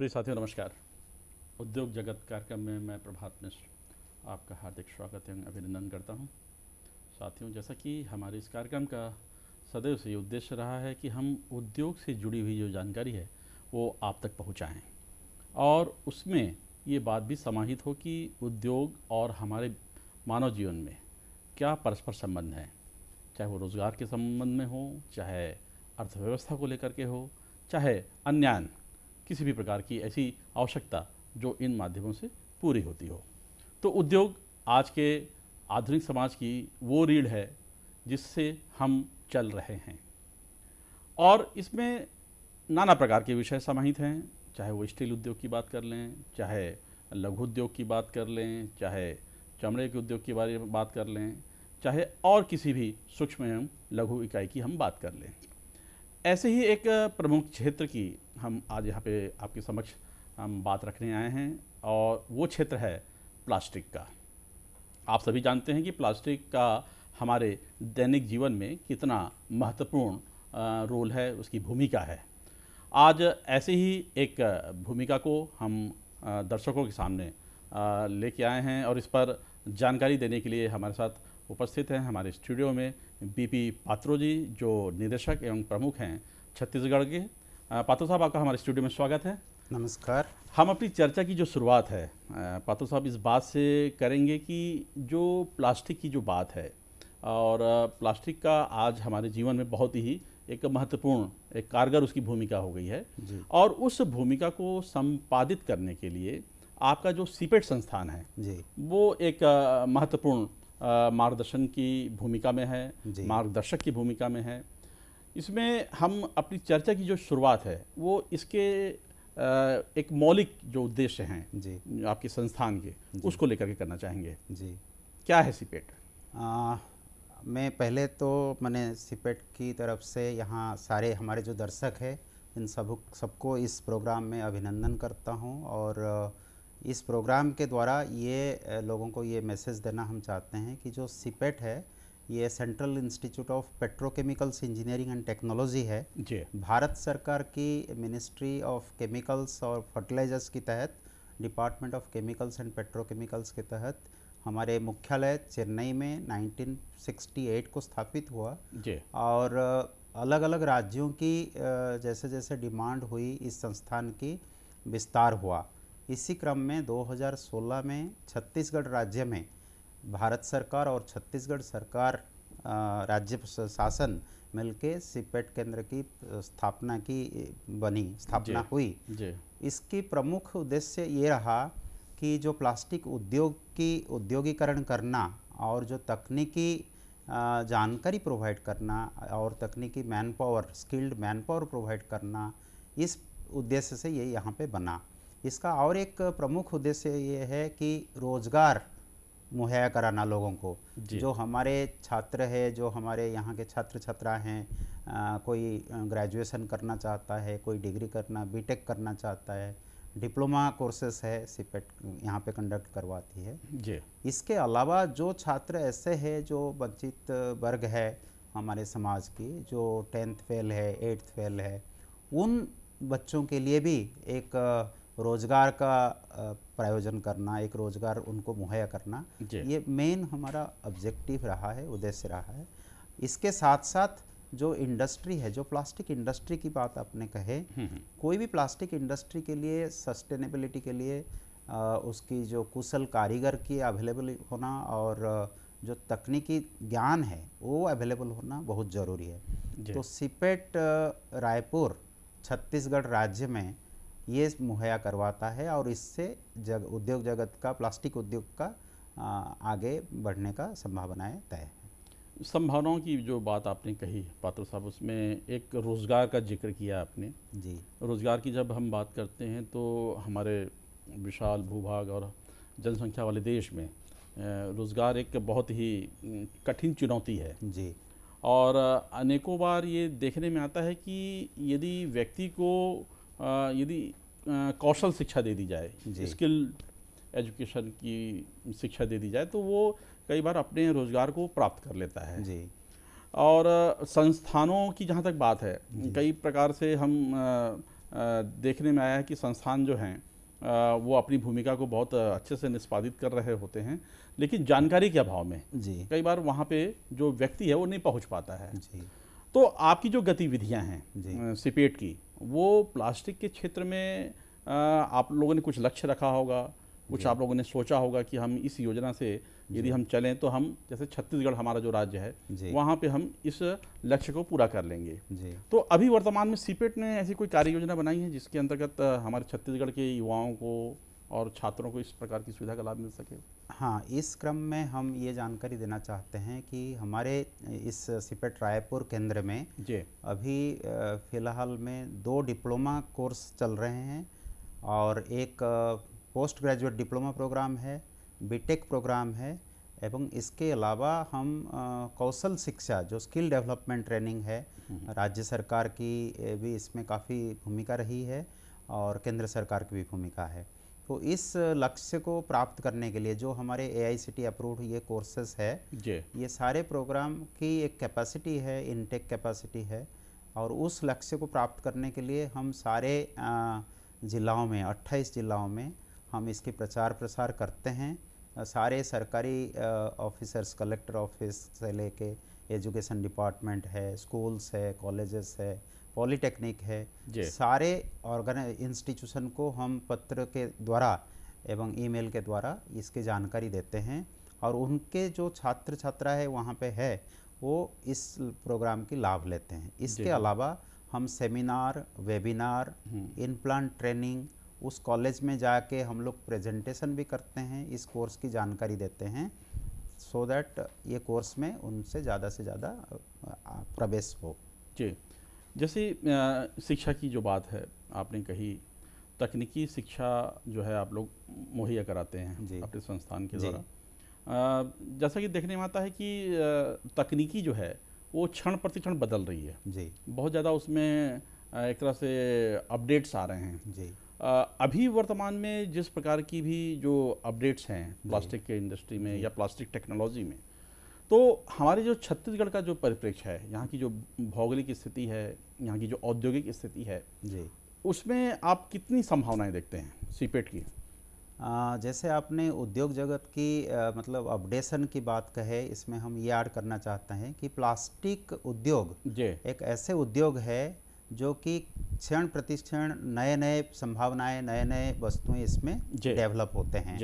प्रिय साथियों नमस्कार उद्योग जगत कार्यक्रम में मैं प्रभात मिश्र आपका हार्दिक स्वागत एवं अभिनंदन करता हूं साथियों जैसा कि हमारे इस कार्यक्रम का सदैव से उद्देश्य रहा है कि हम उद्योग से जुड़ी हुई जो जानकारी है वो आप तक पहुँचाएँ और उसमें ये बात भी समाहित हो कि उद्योग और हमारे मानव जीवन में क्या परस्पर संबंध है चाहे वो रोज़गार के संबंध में हो चाहे अर्थव्यवस्था को लेकर के हो चाहे अन्यान्य किसी भी प्रकार की ऐसी आवश्यकता जो इन माध्यमों से पूरी होती हो तो उद्योग आज के आधुनिक समाज की वो रीढ़ है जिससे हम चल रहे हैं और इसमें नाना प्रकार के विषय समाहित हैं चाहे वो स्टील उद्योग की बात कर लें चाहे लघु उद्योग की बात कर लें चाहे चमड़े के उद्योग के बारे में बात कर लें चाहे और किसी भी सूक्ष्म एवं लघु इकाई की हम बात कर लें ऐसे ही एक प्रमुख क्षेत्र की हम आज यहाँ पे आपके समक्ष हम बात रखने आए हैं और वो क्षेत्र है प्लास्टिक का आप सभी जानते हैं कि प्लास्टिक का हमारे दैनिक जीवन में कितना महत्वपूर्ण रोल है उसकी भूमिका है आज ऐसे ही एक भूमिका को हम दर्शकों के सामने लेके आए हैं और इस पर जानकारी देने के लिए हमारे साथ उपस्थित हैं हमारे स्टूडियो में बीपी पात्रो जी जो निदेशक एवं प्रमुख हैं छत्तीसगढ़ के पातो साहब आपका हमारे स्टूडियो में स्वागत है नमस्कार हम अपनी चर्चा की जो शुरुआत है पातो साहब इस बात से करेंगे कि जो प्लास्टिक की जो बात है और प्लास्टिक का आज हमारे जीवन में बहुत ही एक महत्वपूर्ण एक कारगर उसकी भूमिका हो गई है और उस भूमिका को संपादित करने के लिए आपका जो सीपेट संस्थान है जी वो एक महत्वपूर्ण मार्गदर्शन की भूमिका में है मार्गदर्शक की भूमिका में है इसमें हम अपनी चर्चा की जो शुरुआत है वो इसके एक मौलिक जो उद्देश्य हैं जी आपके संस्थान के उसको लेकर के करना चाहेंगे जी क्या है सिपेट e मैं पहले तो मैंने सिपेट e की तरफ से यहाँ सारे हमारे जो दर्शक हैं इन सब सबको इस प्रोग्राम में अभिनंदन करता हूँ और इस प्रोग्राम के द्वारा ये लोगों को ये मैसेज देना हम चाहते हैं कि जो सिपेट e है ये central institute of petrochemicals engineering and technology है जी भारत सरकार की मिनिस्ट्री ऑफ केमिकल्स और फर्टिलाइजर्स के तहत department of chemicals and petrochemicals के तहत हमारे मुख्यालय चेन्नई में 1968 को स्थापित हुआ जी और अलग अलग राज्यों की जैसे जैसे डिमांड हुई इस संस्थान की विस्तार हुआ इसी क्रम में 2016 में छत्तीसगढ़ राज्य में भारत सरकार और छत्तीसगढ़ सरकार राज्य शासन मिलके सीपेट केंद्र की स्थापना की बनी स्थापना जे, हुई जे। इसकी प्रमुख उद्देश्य ये रहा कि जो प्लास्टिक उद्योग की उद्योगीकरण करना और जो तकनीकी जानकारी प्रोवाइड करना और तकनीकी manpower skilled manpower provide करना इस उद्देश्य से ये यहाँ पे बना इसका और एक प्रमुख उद्देश्य ये है कि रोज़गार मुहैया कराना लोगों को जो हमारे छात्र है जो हमारे यहाँ के छात्र छात्रा हैं कोई ग्रेजुएशन करना चाहता है कोई डिग्री करना बीटेक करना चाहता है डिप्लोमा कोर्सेस है सीपेट यहाँ पे कंडक्ट करवाती है जी इसके अलावा जो छात्र ऐसे हैं जो वंचित वर्ग है हमारे समाज की जो टेंथ फेल है एट्थ फेल है उन बच्चों के लिए भी एक रोज़गार का प्रायोजन करना एक रोज़गार उनको मुहैया करना ये मेन हमारा ऑब्जेक्टिव रहा है उद्देश्य रहा है इसके साथ साथ जो इंडस्ट्री है जो प्लास्टिक इंडस्ट्री की बात आपने कहे हम्म, हम्म। कोई भी प्लास्टिक इंडस्ट्री के लिए सस्टेनेबिलिटी के लिए आ, उसकी जो कुशल कारीगर की अवेलेबल होना और जो तकनीकी ज्ञान है वो अवेलेबल होना बहुत ज़रूरी है तो सिपेट रायपुर छत्तीसगढ़ राज्य में ये मुहैया करवाता है और इससे जग उद्योग जगत का प्लास्टिक उद्योग का आगे बढ़ने का संभावनाएं तय है संभावनाओं की जो बात आपने कही पात्र साहब उसमें एक रोज़गार का जिक्र किया आपने जी रोज़गार की जब हम बात करते हैं तो हमारे विशाल भूभाग और जनसंख्या वाले देश में रोज़गार एक बहुत ही कठिन चुनौती है जी और अनेकों बार ये देखने में आता है कि यदि व्यक्ति को यदि कौशल शिक्षा दे दी जाए स्किल एजुकेशन की शिक्षा दे दी जाए तो वो कई बार अपने रोजगार को प्राप्त कर लेता है जी और संस्थानों की जहाँ तक बात है कई प्रकार से हम देखने में आया है कि संस्थान जो हैं वो अपनी भूमिका को बहुत अच्छे से निष्पादित कर रहे होते हैं लेकिन जानकारी के अभाव में जी कई बार वहाँ पे जो व्यक्ति है वो नहीं पहुँच पाता है जी तो आपकी जो गतिविधियाँ हैं सिपेट की वो प्लास्टिक के क्षेत्र में आप लोगों ने कुछ लक्ष्य रखा होगा कुछ आप लोगों ने सोचा होगा कि हम इस योजना से यदि हम चलें तो हम जैसे छत्तीसगढ़ हमारा जो राज्य है वहाँ पे हम इस लक्ष्य को पूरा कर लेंगे तो अभी वर्तमान में सीपेट ने ऐसी कोई कार्य योजना बनाई है जिसके अंतर्गत हमारे छत्तीसगढ़ के युवाओं को और छात्रों को इस प्रकार की सुविधा का लाभ मिल सके हाँ इस क्रम में हम ये जानकारी देना चाहते हैं कि हमारे इस सिपेट रायपुर केंद्र में जी अभी फ़िलहाल में दो डिप्लोमा कोर्स चल रहे हैं और एक पोस्ट ग्रेजुएट डिप्लोमा प्रोग्राम है बीटेक प्रोग्राम है एवं इसके अलावा हम कौशल शिक्षा जो स्किल डेवलपमेंट ट्रेनिंग है हम्म। राज्य सरकार की भी इसमें काफ़ी भूमिका रही है और केंद्र सरकार की भी भूमिका है तो इस लक्ष्य को प्राप्त करने के लिए जो हमारे A I C T approved ये कोर्सेज है ये सारे प्रोग्राम की एक कैपेसिटी है इनटेक कैपेसिटी है और उस लक्ष्य को प्राप्त करने के लिए हम सारे जिलाओं में 28 जिलाओं में हम इसके प्रचार प्रसार करते हैं सारे सरकारी ऑफिसर्स कलेक्टर ऑफिस से लेके एजुकेशन डिपार्टमेंट है स्कूल्स है कॉलेजेस है पॉलीटेक्निक है सारे ऑर्गन इंस्टीट्यूशन को हम पत्र के द्वारा एवं ईमेल के द्वारा इसकी जानकारी देते हैं और उनके जो छात्र छात्रा है वहाँ पे है वो इस प्रोग्राम की लाभ लेते हैं इसके अलावा हम सेमिनार वेबिनार हम्म। इनप्लांट ट्रेनिंग उस कॉलेज में जाके हम लोग प्रेजेंटेशन भी करते हैं इस कोर्स की जानकारी देते हैं सो so दैट ये कोर्स में उनसे ज़्यादा से ज़्यादा प्रवेश हो जी जैसे शिक्षा की जो बात है आपने कही तकनीकी शिक्षा जो है आप लोग मुहैया कराते हैं अपने संस्थान के द्वारा जैसा कि देखने में आता है कि तकनीकी जो है वो क्षण प्रतिक्षण बदल रही है जी बहुत ज़्यादा उसमें एक तरह से अपडेट्स आ रहे हैं जी अभी वर्तमान में जिस प्रकार की भी जो अपडेट्स हैं प्लास्टिक के इंडस्ट्री में या प्लास्टिक टेक्नोलॉजी में तो हमारे जो छत्तीसगढ़ का जो परिप्रेक्ष्य है यहाँ की जो भौगोलिक स्थिति है यहाँ की जो औद्योगिक स्थिति है जी उसमें आप कितनी संभावनाएं देखते हैं सीपेट की आ, जैसे आपने उद्योग जगत की आ, मतलब अपडेशन की बात कहे इसमें हम ये ऐड करना चाहते हैं कि प्लास्टिक उद्योग एक ऐसे उद्योग है जो कि क्षण प्रतिक्षण नए नए संभावनाएं नए नए वस्तुएं इसमें डेवलप होते हैं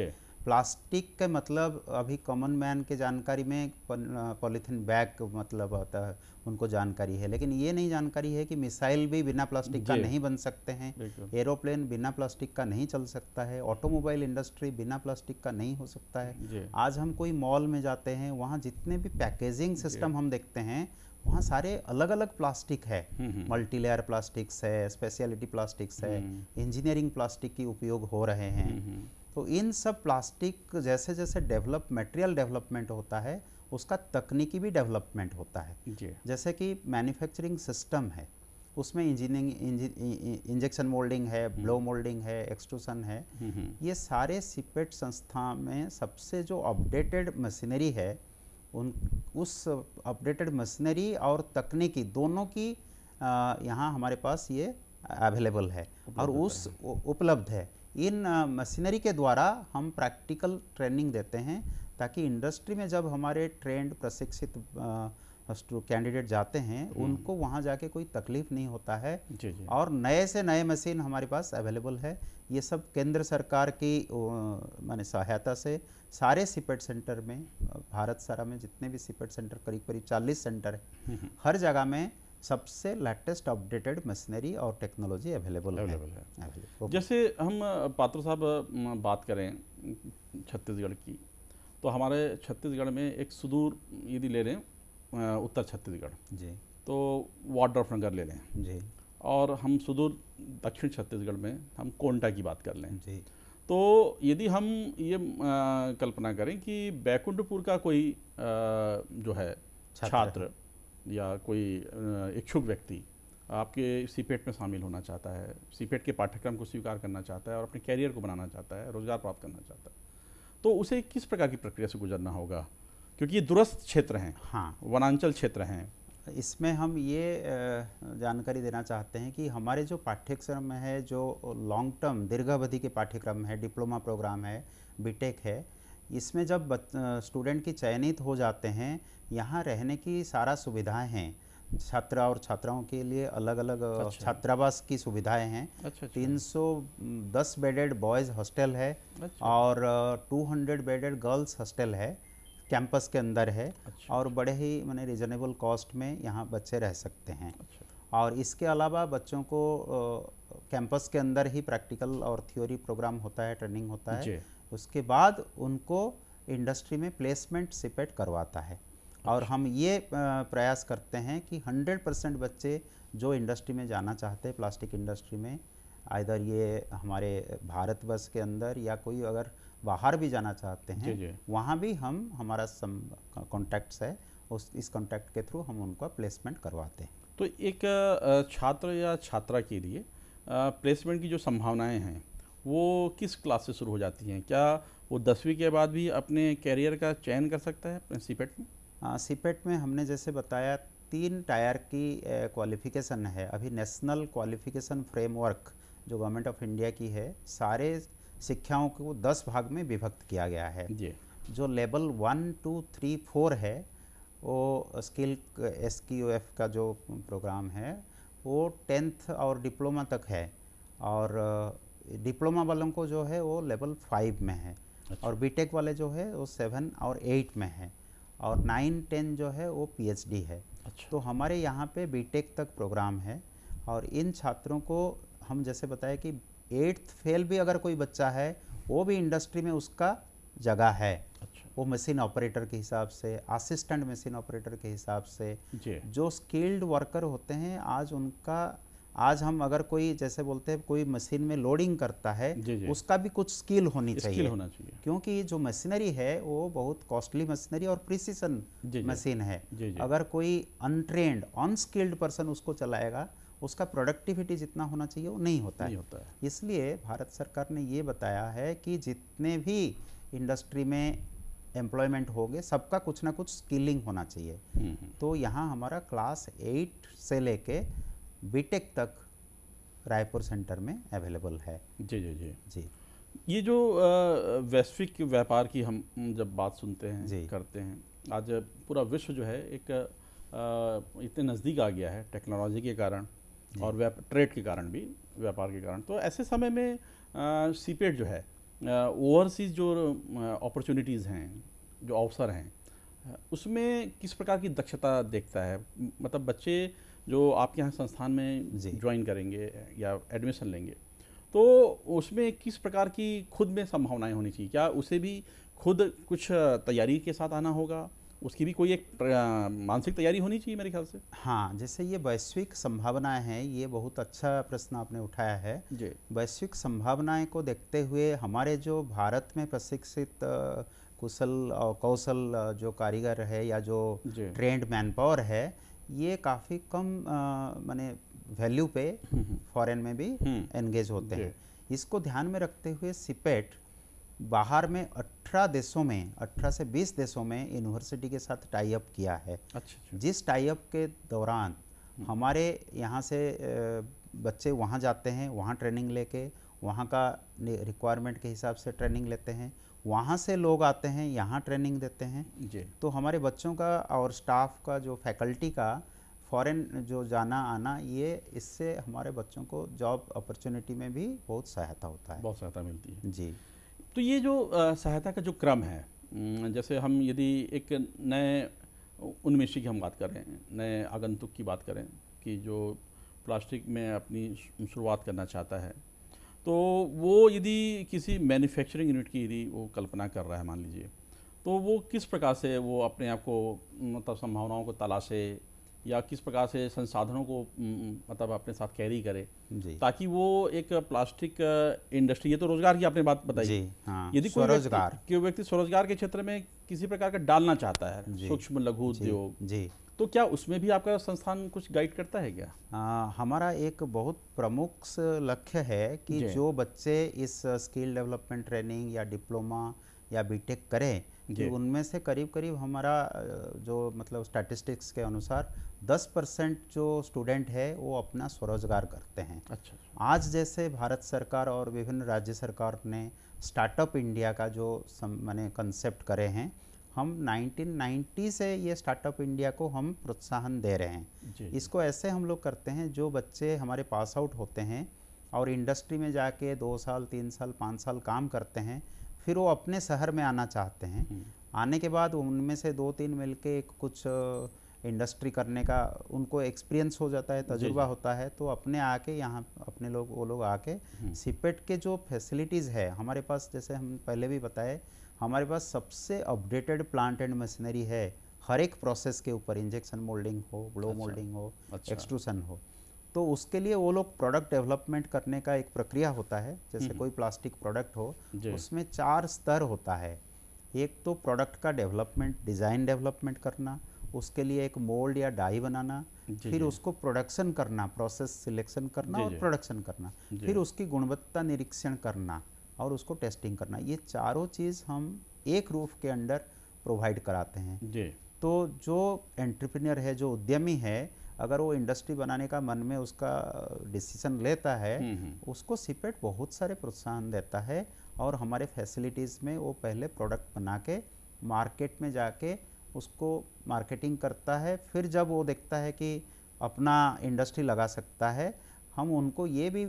प्लास्टिक के मतलब अभी कॉमन मैन के जानकारी में पॉलीथीन बैग मतलब होता है उनको जानकारी है लेकिन ये नहीं जानकारी है कि मिसाइल भी बिना प्लास्टिक का नहीं बन सकते हैं एरोप्लेन बिना प्लास्टिक का नहीं चल सकता है ऑटोमोबाइल इंडस्ट्री बिना प्लास्टिक का नहीं हो सकता है आज हम कोई मॉल में जाते हैं वहाँ जितने भी पैकेजिंग सिस्टम हम देखते हैं वहाँ सारे अलग अलग प्लास्टिक है मल्टीलेयर हम्म, प्लास्टिक्स हम्म। है स्पेशलिटी प्लास्टिक्स है इंजीनियरिंग हम्म। प्लास्टिक की उपयोग हो रहे हैं तो इन सब प्लास्टिक जैसे जैसे डेवलप मटेरियल डेवलपमेंट होता है उसका तकनीकी भी डेवलपमेंट होता है जैसे कि मैन्युफैक्चरिंग सिस्टम है उसमें इंजीनियरिंग इंजेक्शन मोल्डिंग है ब्लो हम्म। मोल्डिंग है एक्सट्रूसन है हम्म, हम्म। ये सारे सिपेट संस्था में सबसे जो अपडेटेड मशीनरी है उन उस अपडेटेड मशीनरी और तकनीकी दोनों की यहाँ हमारे पास ये अवेलेबल है और उस उपलब्ध है इन मशीनरी के द्वारा हम प्रैक्टिकल ट्रेनिंग देते हैं ताकि इंडस्ट्री में जब हमारे ट्रेंड प्रशिक्षित कैंडिडेट जाते हैं हम्म। उनको वहाँ जाके कोई तकलीफ नहीं होता है जी जी। और नए से नए मशीन हमारे पास अवेलेबल है ये सब केंद्र सरकार की माने सहायता से सारे सीपेट सेंटर में भारत सारा में जितने भी सीपेट सेंटर करीब करीब 40 सेंटर है हम्म, हम्म। हर जगह में सबसे लेटेस्ट अपडेटेड मशीनरी और टेक्नोलॉजी अवेलेबल है, है।, हाँ, okay. जैसे हम पात्र साहब बात करें छत्तीसगढ़ की तो हमारे छत्तीसगढ़ में एक सुदूर यदि ले लें उत्तर छत्तीसगढ़ जी तो वाटर ऑफ नगर ले लें जी और हम सुदूर दक्षिण छत्तीसगढ़ में हम कोंटा की बात कर लें जी तो यदि हम ये आ, कल्पना करें कि बैकुंठपुर का कोई आ, जो है छात्र या कोई इच्छुक व्यक्ति आपके सीपेट में शामिल होना चाहता है सीपेट के पाठ्यक्रम को स्वीकार करना चाहता है और अपने कैरियर को बनाना चाहता है रोजगार प्राप्त करना चाहता है तो उसे किस प्रकार की प्रक्रिया से गुजरना होगा क्योंकि ये दूरस्थ क्षेत्र हैं हाँ वनांचल क्षेत्र हैं इसमें हम ये जानकारी देना चाहते हैं कि हमारे जो पाठ्यक्रम है जो लॉन्ग टर्म दीर्घावधि के पाठ्यक्रम है डिप्लोमा प्रोग्राम है बीटेक है इसमें जब स्टूडेंट की चयनित हो जाते हैं यहाँ रहने की सारा सुविधाएं हैं छात्र और छात्राओं के लिए अलग अलग अच्छा। छात्रावास की सुविधाएं हैं अच्छा, अच्छा। तीन सौ दस बेडेड बॉयज़ हॉस्टल है अच्छा। और two hundred bedded girls hostel है कैंपस के अंदर है अच्छा। और बड़े ही मैंने रिजनेबल कॉस्ट में यहाँ बच्चे रह सकते हैं अच्छा। और इसके अलावा बच्चों को कैंपस के अंदर ही प्रैक्टिकल और थ्योरी प्रोग्राम होता है ट्रेनिंग होता है उसके बाद उनको इंडस्ट्री में प्लेसमेंट सिपेट करवाता है और अच्छा। हम ये प्रयास करते हैं कि 100 परसेंट बच्चे जो इंडस्ट्री में जाना चाहते हैं प्लास्टिक इंडस्ट्री में आइधर ये हमारे भारतवर्ष के अंदर या कोई अगर बाहर भी जाना चाहते हैं वहाँ भी हम हमारा सम कॉन्टैक्ट्स है उस इस कॉन्टैक्ट के थ्रू हम उनका प्लेसमेंट करवाते हैं तो एक छात्र या छात्रा के लिए प्लेसमेंट की जो संभावनाएं हैं वो किस क्लास से शुरू हो जाती हैं क्या वो दसवीं के बाद भी अपने कैरियर का चयन कर सकता है अपने सीपेट e में हाँ सीपेट e में हमने जैसे बताया तीन टायर की क्वालिफ़िकेशन है अभी नेशनल क्वालिफ़िकेशन फ्रेमवर्क जो गवर्नमेंट ऑफ इंडिया की है सारे शिक्षाओं को दस भाग में विभक्त किया गया है जी जो level one two three four है वो स्किल एस का जो प्रोग्राम है वो टेंथ और डिप्लोमा तक है और डिप्लोमा वालों को जो है वो लेवल फाइव में है अच्छा। और बीटेक वाले जो है वो सेवन और एट में है और नाइन टेन जो है वो पीएचडी है अच्छा। तो हमारे यहाँ पे बीटेक तक प्रोग्राम है और इन छात्रों को हम जैसे बताएं कि एट्थ फेल भी अगर कोई बच्चा है वो भी इंडस्ट्री में उसका जगह है अच्छा। वो मशीन ऑपरेटर के हिसाब से असिस्टेंट मशीन ऑपरेटर के हिसाब से जो स्किल्ड वर्कर होते हैं आज उनका आज हम अगर कोई जैसे बोलते हैं कोई मशीन में लोडिंग करता है जी जी। उसका भी कुछ स्किल होनी चाहिए स्किल होना चाहिए क्योंकि जो मशीनरी है वो बहुत कॉस्टली मशीनरी और प्रिसीजन मशीन है जी जी। अगर कोई अनट्रेंड अनस्किल्ड पर्सन उसको चलाएगा उसका प्रोडक्टिविटी जितना होना चाहिए वो नहीं होता नहीं होता है। इसलिए भारत सरकार ने ये बताया है कि जितने भी इंडस्ट्री में एम्प्लॉयमेंट हो गए सबका कुछ ना कुछ स्किलिंग होना चाहिए हम्म, हम्म। तो यहाँ हमारा क्लास एट से लेके बीटेक e तक रायपुर सेंटर में अवेलेबल है जी जी जी जी ये जो वैश्विक व्यापार की हम जब बात सुनते हैं जी करते हैं आज पूरा विश्व जो है एक इतने नज़दीक आ गया है टेक्नोलॉजी के कारण और व्याप ट्रेड के कारण भी व्यापार के कारण तो ऐसे समय में सीपेट e जो है ओवरसीज जो अपॉर्चुनिटीज़ हैं जो अवसर हैं उसमें किस प्रकार की दक्षता देखता है मतलब बच्चे जो आपके यहाँ संस्थान में ज्वाइन करेंगे या एडमिशन लेंगे तो उसमें किस प्रकार की खुद में संभावनाएं होनी चाहिए क्या उसे भी खुद कुछ तैयारी के साथ आना होगा उसकी भी कोई एक मानसिक तैयारी होनी चाहिए मेरे ख्याल से हाँ जैसे ये वैश्विक संभावनाएं हैं ये बहुत अच्छा प्रश्न आपने उठाया है जी वैश्विक संभावनाएं को देखते हुए हमारे जो भारत में प्रशिक्षित कुशल और कौशल जो कारीगर है या जो ट्रेंड मैन पावर है ये काफ़ी कम मैंने वैल्यू पे फॉरेन हम्म, हम्म। में भी एंगेज हम्म। होते हैं इसको ध्यान में रखते हुए सिपेट e बाहर में 18 देशों में 18 से 20 देशों में यूनिवर्सिटी के साथ टाई अप किया है अच्छा, अच्छा। जिस टाई अप के दौरान हमारे यहाँ से बच्चे वहाँ जाते हैं वहाँ ट्रेनिंग लेके वहाँ का रिक्वायरमेंट के हिसाब से ट्रेनिंग लेते हैं वहाँ से लोग आते हैं यहाँ ट्रेनिंग देते हैं जी तो हमारे बच्चों का और स्टाफ का जो फैकल्टी का फॉरेन जो जाना आना ये इससे हमारे बच्चों को जॉब अपॉर्चुनिटी में भी बहुत सहायता होता है बहुत सहायता मिलती है जी तो ये जो सहायता का जो क्रम है जैसे हम यदि एक नए उन्मेषी की हम बात करें नए आगंतुक की बात करें कि जो प्लास्टिक में अपनी शुरुआत करना चाहता है तो वो यदि किसी मैन्युफैक्चरिंग यूनिट की यदि वो कल्पना कर रहा है मान लीजिए तो वो किस प्रकार से वो अपने आप को मतलब संभावनाओं को तलाशे या किस प्रकार से संसाधनों को मतलब अपने साथ कैरी करे ताकि वो एक प्लास्टिक इंडस्ट्री uh, ये तो रोजगार की आपने बात बताई हाँ, यदि कोई व्यक्ति स्वरोजगार के क्षेत्र में किसी प्रकार का डालना चाहता है सूक्ष्म लघु उद्योग तो क्या उसमें भी आपका संस्थान कुछ गाइड करता है क्या आ, हमारा एक बहुत प्रमुख लक्ष्य है कि जो बच्चे इस स्किल डेवलपमेंट ट्रेनिंग या डिप्लोमा या बीटेक करें कि उनमें से करीब करीब हमारा जो मतलब स्टैटिस्टिक्स के अनुसार 10 परसेंट जो स्टूडेंट है वो अपना स्वरोजगार करते हैं अच्छा, अच्छा आज जैसे भारत सरकार और विभिन्न राज्य सरकार ने स्टार्टअप इंडिया का जो मैंने कंसेप्ट करे हैं हम 1990 से ये स्टार्टअप इंडिया को हम प्रोत्साहन दे रहे हैं इसको ऐसे हम लोग करते हैं जो बच्चे हमारे पास आउट होते हैं और इंडस्ट्री में जाके दो साल तीन साल पाँच साल काम करते हैं फिर वो अपने शहर में आना चाहते हैं हम्म। आने के बाद उनमें से दो तीन मिल के कुछ इंडस्ट्री करने का उनको एक्सपीरियंस हो जाता है तजुर्बा होता है तो अपने आके यहाँ अपने लोग वो लोग आके हम्म। सिपेट के जो फैसिलिटीज़ है हमारे पास जैसे हम पहले भी बताए हमारे पास सबसे अपडेटेड प्लांट एंड मशीनरी है हर एक प्रोसेस के ऊपर इंजेक्शन मोल्डिंग हो ब्लो अच्छा, मोल्डिंग हो अच्छा, एक्सट्रूशन हो तो उसके लिए वो लोग प्रोडक्ट डेवलपमेंट करने का एक प्रक्रिया होता है जैसे हम्म। कोई प्लास्टिक प्रोडक्ट हो उसमें चार स्तर होता है एक तो प्रोडक्ट का डेवलपमेंट डिज़ाइन डेवलपमेंट करना उसके लिए एक मोल्ड या डाई बनाना फिर उसको प्रोडक्शन करना प्रोसेस सिलेक्शन करना और प्रोडक्शन करना फिर उसकी गुणवत्ता निरीक्षण करना और उसको टेस्टिंग करना ये चारों चीज़ हम एक रूफ के अंडर प्रोवाइड कराते हैं जी तो जो एंट्रप्रनियर है जो उद्यमी है अगर वो इंडस्ट्री बनाने का मन में उसका डिसीजन लेता है हम्म, हम्म। उसको सिपेट बहुत सारे प्रोत्साहन देता है और हमारे फैसिलिटीज़ में वो पहले प्रोडक्ट बना के मार्केट में जाके उसको मार्केटिंग करता है फिर जब वो देखता है कि अपना इंडस्ट्री लगा सकता है हम उनको ये भी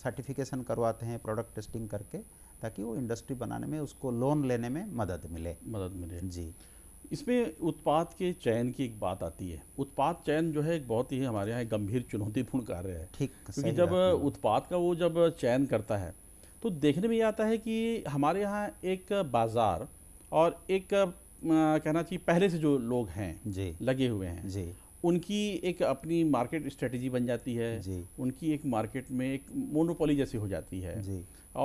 सर्टिफिकेशन करवाते हैं प्रोडक्ट टेस्टिंग करके ताकि वो इंडस्ट्री बनाने में उसको लोन लेने में मदद मिले मदद मिले जी इसमें उत्पाद के चयन की एक बात आती है उत्पाद चयन जो है एक बहुत ही हमारे यहाँ गंभीर चुनौतीपूर्ण कार्य है ठीक क्योंकि जब उत्पाद का वो जब चयन करता है तो देखने में आता है कि हमारे यहाँ एक बाज़ार और एक कहना चाहिए पहले से जो लोग हैं जी लगे हुए हैं जी उनकी एक अपनी मार्केट स्ट्रेटजी बन जाती है उनकी एक मार्केट में एक मोनोपोली जैसी हो जाती है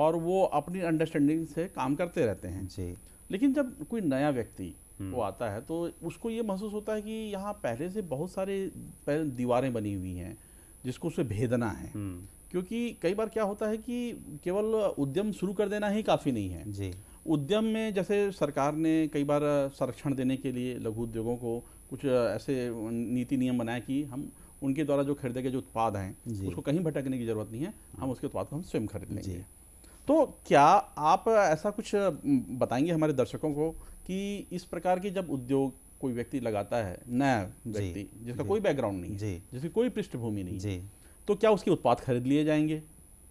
और वो अपनी अंडरस्टैंडिंग से काम करते रहते हैं लेकिन जब कोई नया व्यक्ति हम्म। वो आता है तो उसको ये महसूस होता है कि यहाँ पहले से बहुत सारे दीवारें बनी हुई हैं जिसको उसे भेदना है हम्म। क्योंकि कई बार क्या होता है कि केवल उद्यम शुरू कर देना ही काफ़ी नहीं है जी उद्यम में जैसे सरकार ने कई बार संरक्षण देने के लिए लघु उद्योगों को कुछ ऐसे नीति नियम बनाए कि हम उनके द्वारा जो खरीदे गए जो उत्पाद हैं उसको कहीं भटकने की जरूरत नहीं है हम उसके उत्पाद को हम स्वयं खरीद लेंगे तो क्या आप ऐसा कुछ बताएंगे हमारे दर्शकों को कि इस प्रकार की जब उद्योग कोई व्यक्ति लगाता है नया व्यक्ति जिसका कोई बैकग्राउंड नहीं है जिसकी कोई पृष्ठभूमि नहीं है तो क्या उसके उत्पाद खरीद लिए जाएंगे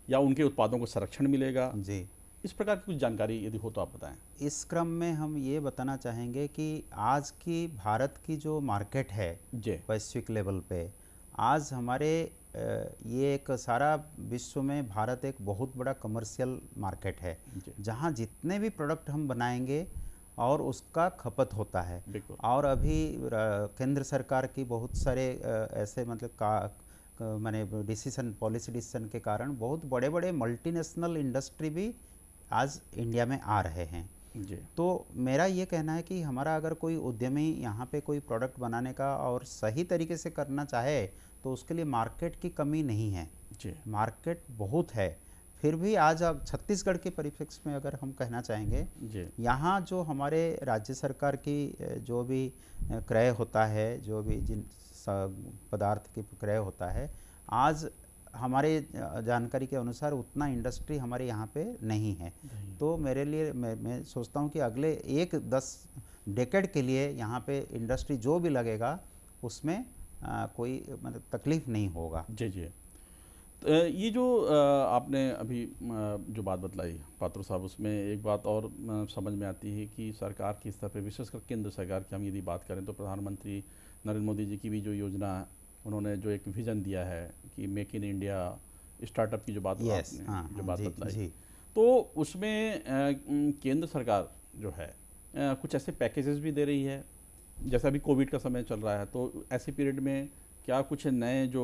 या उनके उत्पादों को संरक्षण मिलेगा जी इस प्रकार की कुछ जानकारी यदि हो तो आप बताएं इस क्रम में हम ये बताना चाहेंगे कि आज की भारत की जो मार्केट है वैश्विक लेवल पे आज हमारे ये एक सारा विश्व में भारत एक बहुत बड़ा कमर्शियल मार्केट है जहाँ जितने भी प्रोडक्ट हम बनाएंगे और उसका खपत होता है और अभी केंद्र सरकार की बहुत सारे ऐसे मतलब का मैंने डिसीजन पॉलिसी डिसीजन के कारण बहुत बड़े बड़े मल्टीनेशनल इंडस्ट्री भी आज इंडिया में आ रहे हैं जी तो मेरा ये कहना है कि हमारा अगर कोई उद्यमी यहाँ पे कोई प्रोडक्ट बनाने का और सही तरीके से करना चाहे तो उसके लिए मार्केट की कमी नहीं है जी मार्केट बहुत है फिर भी आज अब छत्तीसगढ़ के परिप्रेक्ष्य में अगर हम कहना चाहेंगे यहाँ जो हमारे राज्य सरकार की जो भी क्रय होता है जो भी जिन पदार्थ की क्रय होता है आज हमारे जानकारी के अनुसार उतना इंडस्ट्री हमारे यहाँ पे नहीं है तो मेरे लिए मैं मैं सोचता हूँ कि अगले एक दस डेकेड के लिए यहाँ पे इंडस्ट्री जो भी लगेगा उसमें आ, कोई मतलब तकलीफ नहीं होगा जी जी तो ये जो आपने अभी जो बात बतलाई पात्र साहब उसमें एक बात और समझ में आती है कि सरकार की स्तर पर विशेषकर केंद्र सरकार की हम यदि बात करें तो प्रधानमंत्री नरेंद्र मोदी जी की भी जो योजना उन्होंने जो एक विज़न दिया है कि मेक इन इंडिया स्टार्टअप की जो बात yes, आपने, हाँ, जो बात जी, बतलाई जी। तो उसमें केंद्र सरकार जो है कुछ ऐसे पैकेजेस भी दे रही है जैसा अभी कोविड का समय चल रहा है तो ऐसे पीरियड में क्या कुछ नए जो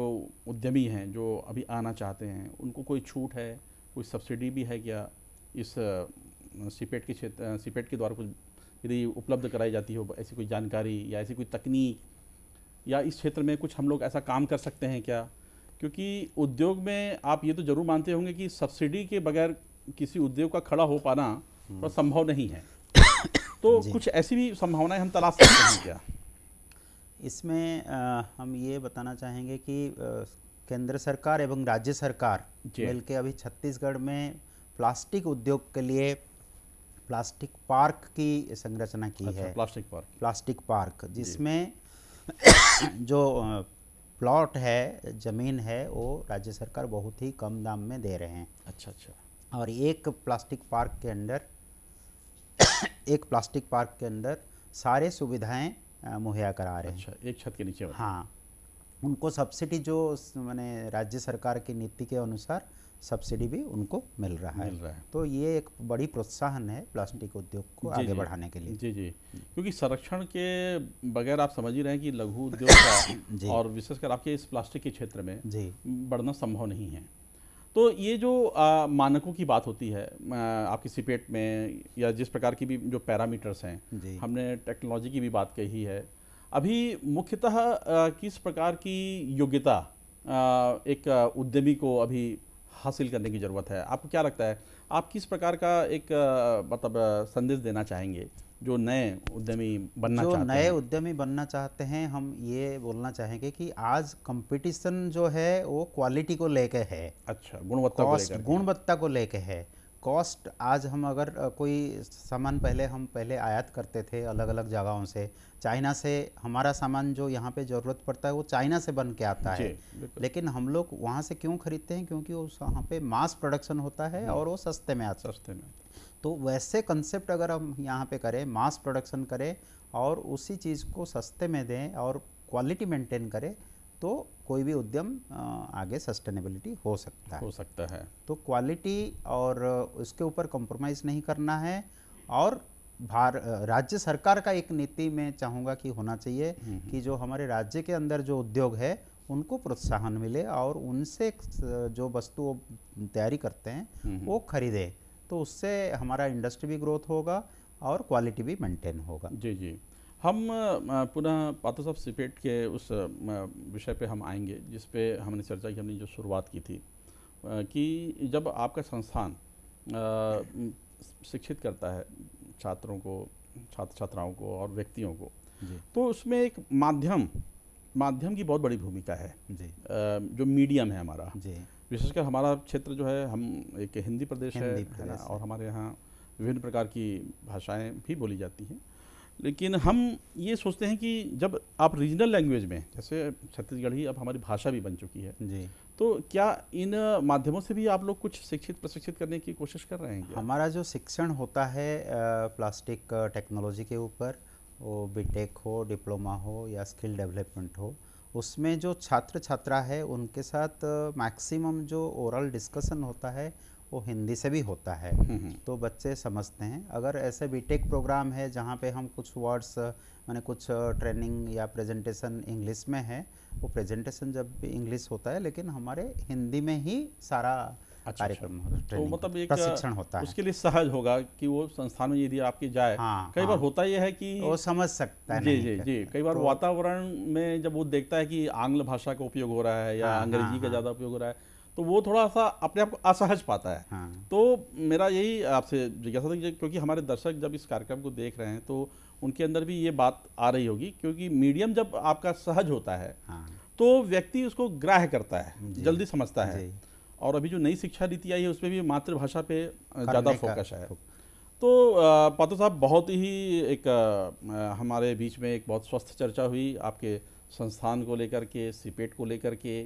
उद्यमी हैं जो अभी आना चाहते हैं उनको कोई छूट है कोई सब्सिडी भी है क्या इस सीपेट के क्षेत्र सीपेट के द्वारा कुछ यदि उपलब्ध कराई जाती हो ऐसी कोई जानकारी या ऐसी कोई तकनीक या इस क्षेत्र में कुछ हम लोग ऐसा काम कर सकते हैं क्या क्योंकि उद्योग में आप ये तो जरूर मानते होंगे कि सब्सिडी के बगैर किसी उद्योग का खड़ा हो पाना थोड़ा हम्म। संभव नहीं है तो कुछ ऐसी भी संभावनाएं हम तलाश सकते हैं क्या इसमें आ, हम ये बताना चाहेंगे कि आ, केंद्र सरकार एवं राज्य सरकार मिलकर अभी छत्तीसगढ़ में प्लास्टिक उद्योग के लिए प्लास्टिक पार्क की संरचना की अच्छा, है प्लास्टिक पार्क प्लास्टिक पार्क जिसमें जो प्लॉट है ज़मीन है वो राज्य सरकार बहुत ही कम दाम में दे रहे हैं अच्छा अच्छा और एक प्लास्टिक पार्क के अंदर एक प्लास्टिक पार्क के अंदर सारे सुविधाएं मुहैया करा रहे हैं अच्छा, एक छत के नीचे हाँ उनको सब्सिडी जो मैंने राज्य सरकार की नीति के अनुसार सब्सिडी भी उनको मिल रहा है मिल रहा है तो ये एक बड़ी प्रोत्साहन है प्लास्टिक उद्योग को आगे बढ़ाने के लिए जी जी क्योंकि संरक्षण के बगैर आप समझ ही रहे हैं कि लघु उद्योग का और विशेषकर आपके इस प्लास्टिक के क्षेत्र में जी बढ़ना संभव नहीं है तो ये जो आ, मानकों की बात होती है आपकी सिपेट e में या जिस प्रकार की भी जो पैरामीटर्स हैं हमने टेक्नोलॉजी की भी बात कही है अभी मुख्यतः किस प्रकार की योग्यता एक उद्यमी को अभी हासिल करने की ज़रूरत है आपको क्या लगता है आप किस प्रकार का एक मतलब संदेश देना चाहेंगे जो नए उद्यमी बनना जो चाहते नए उद्यमी बनना चाहते हैं हम ये बोलना चाहेंगे कि आज कंपटीशन जो है वो क्वालिटी को लेकर है अच्छा गुणवत्ता को लेकर गुणवत्ता को लेके है कॉस्ट आज हम अगर कोई सामान पहले हम पहले आयात करते थे अलग अलग जगहों से चाइना से हमारा सामान जो यहाँ पे ज़रूरत पड़ता है वो चाइना से बन के आता है लेकिन हम लोग वहाँ से क्यों खरीदते हैं क्योंकि उस वहाँ पे मास प्रोडक्शन होता है और वो सस्ते में आता सस्ते में तो वैसे कंसेप्ट अगर हम यहाँ पे करें मास प्रोडक्शन करें और उसी चीज़ को सस्ते में दें और क्वालिटी मेंटेन करें तो कोई भी उद्यम आगे सस्टेनेबिलिटी हो सकता है हो सकता है तो क्वालिटी और उसके ऊपर कॉम्प्रोमाइज़ नहीं करना है और भार राज्य सरकार का एक नीति में चाहूँगा कि होना चाहिए हम्म, हम्म। कि जो हमारे राज्य के अंदर जो उद्योग है उनको प्रोत्साहन मिले और उनसे जो वस्तु वो तैयारी करते हैं हम्म, वो खरीदे तो उससे हमारा इंडस्ट्री भी ग्रोथ होगा और क्वालिटी भी मेंटेन होगा जी जी हम पुनः पात्र साहब सिपेट के उस विषय पे हम आएंगे जिस पे हमने चर्चा की हमने जो शुरुआत की थी कि जब आपका संस्थान शिक्षित करता है छात्रों को छात्र छात्राओं को और व्यक्तियों को तो उसमें एक माध्यम माध्यम की बहुत बड़ी भूमिका है जी जो मीडियम है हमारा विशेषकर हमारा क्षेत्र जो है हम एक हिंदी प्रदेश हिंदी है, प्रदेश है और हमारे यहाँ विभिन्न प्रकार की भाषाएं भी बोली जाती हैं लेकिन हम ये सोचते हैं कि जब आप रीजनल लैंग्वेज में जैसे छत्तीसगढ़ी अब हमारी भाषा भी बन चुकी है जी तो क्या इन माध्यमों से भी आप लोग कुछ शिक्षित प्रशिक्षित करने की कोशिश कर रहे हैं क्या? हमारा जो शिक्षण होता है प्लास्टिक टेक्नोलॉजी के ऊपर वो बीटेक हो डिप्लोमा हो या स्किल डेवलपमेंट हो उसमें जो छात्र छात्रा है उनके साथ मैक्सिमम जो ओरल डिस्कशन होता है वो हिंदी से भी होता है हम्म, हम्म। तो बच्चे समझते हैं अगर ऐसे बीटेक प्रोग्राम है जहाँ पे हम कुछ वर्ड्स मैंने कुछ ट्रेनिंग या प्रेजेंटेशन इंग्लिश में है वो प्रेजेंटेशन जब इंग्लिश होता है लेकिन हमारे हिंदी में ही सारा अच्छा, अच्छा। कार्यक्रम तो मतलब एक प्रशिक्षण होता है उसके लिए सहज होगा कि वो संस्थान में यदि आपकी जाए हाँ, कई हाँ, बार होता यह है कि वो समझ सकता है जी जी जी कई बार तो, वातावरण में जब वो देखता है कि आंग्ल भाषा का उपयोग हो रहा है या हाँ, अंग्रेजी हाँ, का हाँ। ज़्यादा उपयोग हो रहा है तो वो थोड़ा सा अपने आप को असहज पाता है हाँ। तो मेरा यही आपसे जिज्ञासा था क्योंकि हमारे दर्शक जब इस कार्यक्रम को देख रहे हैं तो उनके अंदर भी ये बात आ रही होगी क्योंकि मीडियम जब आपका सहज होता है हाँ। तो व्यक्ति उसको ग्राह्य करता है जल्दी समझता है और अभी जो नई शिक्षा नीति आई है उसमें भी मातृभाषा पे ज़्यादा फोकस है तो पात्र साहब बहुत ही एक हमारे बीच में एक बहुत स्वस्थ चर्चा हुई आपके संस्थान को लेकर के सीपेट को लेकर के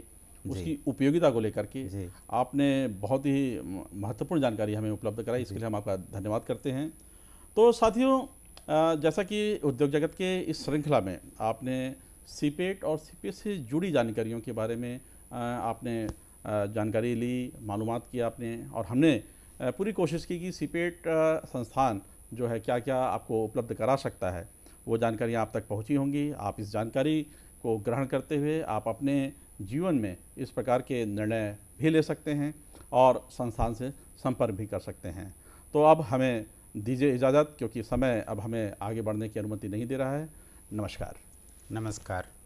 उसकी उपयोगिता को लेकर के आपने बहुत ही महत्वपूर्ण जानकारी हमें उपलब्ध कराई इसके लिए हम आपका धन्यवाद करते हैं तो साथियों जैसा कि उद्योग जगत के इस श्रृंखला में आपने सीपेट और सी से जुड़ी जानकारियों के बारे में आपने जानकारी ली मालूम की आपने और हमने पूरी कोशिश की कि सीपेट संस्थान जो है क्या क्या आपको उपलब्ध करा सकता है वो जानकारियाँ आप तक पहुँची होंगी आप इस जानकारी को ग्रहण करते हुए आप अपने जीवन में इस प्रकार के निर्णय भी ले सकते हैं और संस्थान से संपर्क भी कर सकते हैं तो अब हमें दीजिए इजाज़त क्योंकि समय अब हमें आगे बढ़ने की अनुमति नहीं दे रहा है नमस्कार नमस्कार